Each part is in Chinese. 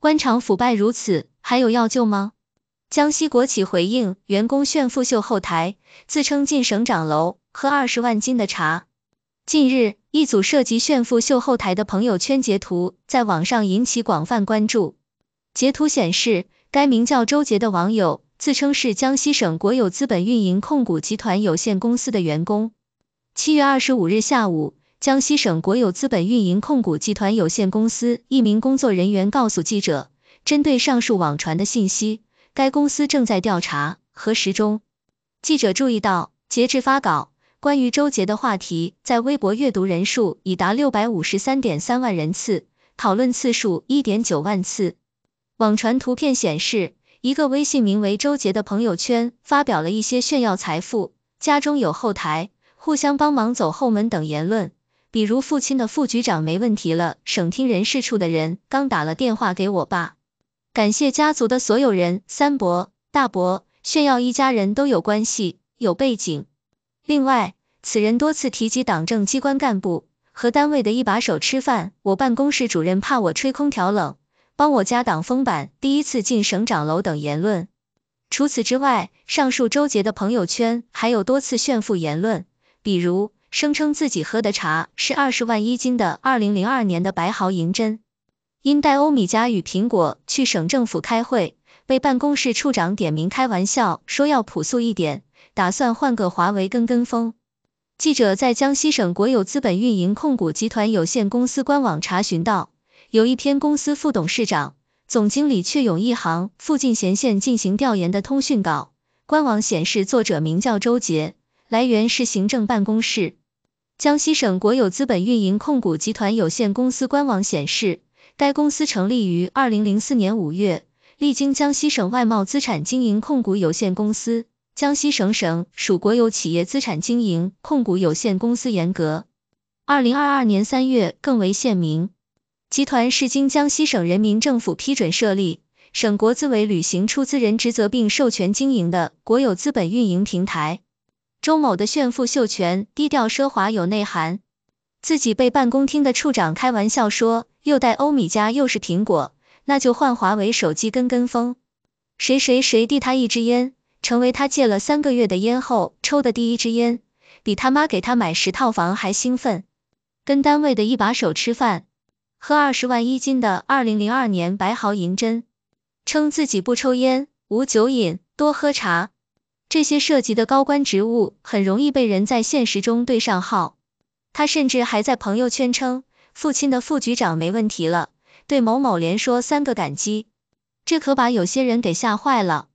官场腐败如此，还有要救吗？江西国企回应员工炫富秀后台，自称进省长楼喝二十万斤的茶。近日，一组涉及炫富秀后台的朋友圈截图在网上引起广泛关注。截图显示，该名叫周杰的网友自称是江西省国有资本运营控股集团有限公司的员工。七月二十五日下午。江西省国有资本运营控股集团有限公司一名工作人员告诉记者：“针对上述网传的信息，该公司正在调查核实中。”记者注意到，截至发稿，关于周杰的话题在微博阅读人数已达六百五十三点三万人次，讨论次数一点九万次。网传图片显示，一个微信名为周杰的朋友圈发表了一些炫耀财富、家中有后台、互相帮忙走后门等言论。比如父亲的副局长没问题了，省厅人事处的人刚打了电话给我爸，感谢家族的所有人，三伯、大伯炫耀一家人都有关系、有背景。另外，此人多次提及党政机关干部和单位的一把手吃饭，我办公室主任怕我吹空调冷，帮我家挡风板，第一次进省长楼等言论。除此之外，上述周杰的朋友圈还有多次炫富言论，比如。声称自己喝的茶是二十万一斤的二零零二年的白毫银针。因带欧米茄与苹果去省政府开会，被办公室处长点名开玩笑说要朴素一点，打算换个华为跟跟风。记者在江西省国有资本运营控股集团有限公司官网查询到，有一篇公司副董事长、总经理阙勇一行赴进贤县进行调研的通讯稿。官网显示作者名叫周杰，来源是行政办公室。江西省国有资本运营控股集团有限公司官网显示，该公司成立于二零零四年五月，历经江西省外贸资产经营控股有限公司、江西省省属国有企业资产经营控股有限公司，严格二零二二年三月更为现名。集团是经江西省人民政府批准设立，省国资委履行出资人职责并授权经营的国有资本运营平台。周某的炫富秀全，低调奢华有内涵。自己被办公厅的处长开玩笑说，又带欧米茄，又是苹果，那就换华为手机跟跟风。谁谁谁递他一支烟，成为他戒了三个月的烟后抽的第一支烟，比他妈给他买十套房还兴奋。跟单位的一把手吃饭，喝二十万一斤的二零零二年白毫银针，称自己不抽烟，无酒瘾，多喝茶。这些涉及的高官职务很容易被人在现实中对上号。他甚至还在朋友圈称：“父亲的副局长没问题了，对某某连说三个感激。”这可把有些人给吓坏了。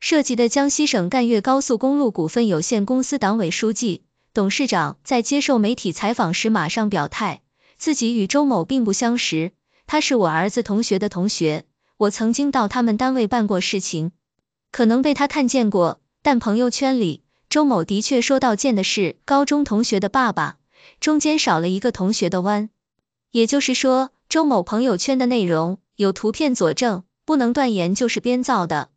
涉及的江西省赣粤高速公路股份有限公司党委书记、董事长在接受媒体采访时，马上表态：“自己与周某并不相识，他是我儿子同学的同学，我曾经到他们单位办过事情，可能被他看见过。”但朋友圈里，周某的确说到见的是高中同学的爸爸，中间少了一个同学的弯，也就是说，周某朋友圈的内容有图片佐证，不能断言就是编造的。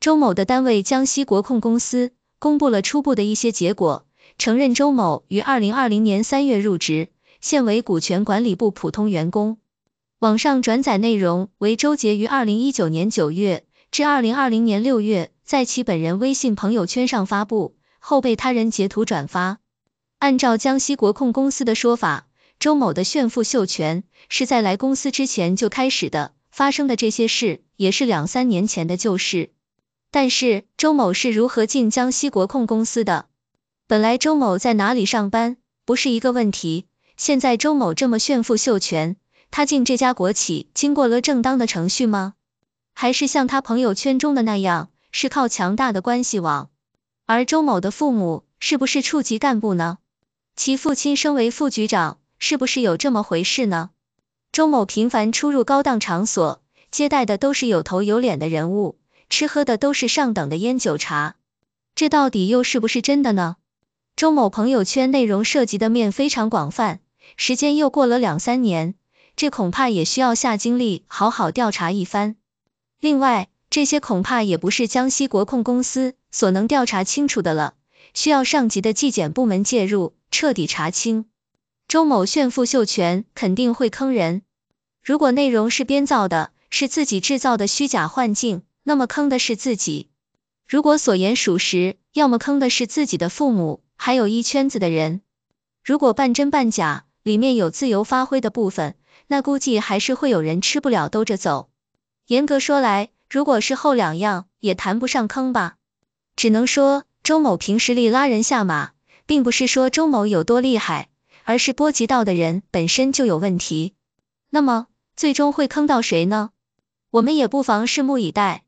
周某的单位江西国控公司公布了初步的一些结果，承认周某于二零二零年三月入职，现为股权管理部普通员工。网上转载内容为周杰于二零一九年九月至二零二零年六月。在其本人微信朋友圈上发布后，被他人截图转发。按照江西国控公司的说法，周某的炫富秀权是在来公司之前就开始的，发生的这些事也是两三年前的旧事。但是周某是如何进江西国控公司的？本来周某在哪里上班不是一个问题，现在周某这么炫富秀权，他进这家国企经过了正当的程序吗？还是像他朋友圈中的那样？是靠强大的关系网，而周某的父母是不是处级干部呢？其父亲升为副局长，是不是有这么回事呢？周某频繁出入高档场所，接待的都是有头有脸的人物，吃喝的都是上等的烟酒茶，这到底又是不是真的呢？周某朋友圈内容涉及的面非常广泛，时间又过了两三年，这恐怕也需要下精力好好调查一番。另外，这些恐怕也不是江西国控公司所能调查清楚的了，需要上级的纪检部门介入，彻底查清。周某炫富秀权肯定会坑人，如果内容是编造的，是自己制造的虚假幻境，那么坑的是自己；如果所言属实，要么坑的是自己的父母，还有一圈子的人；如果半真半假，里面有自由发挥的部分，那估计还是会有人吃不了兜着走。严格说来，如果是后两样，也谈不上坑吧，只能说周某凭实力拉人下马，并不是说周某有多厉害，而是波及到的人本身就有问题。那么最终会坑到谁呢？我们也不妨拭目以待。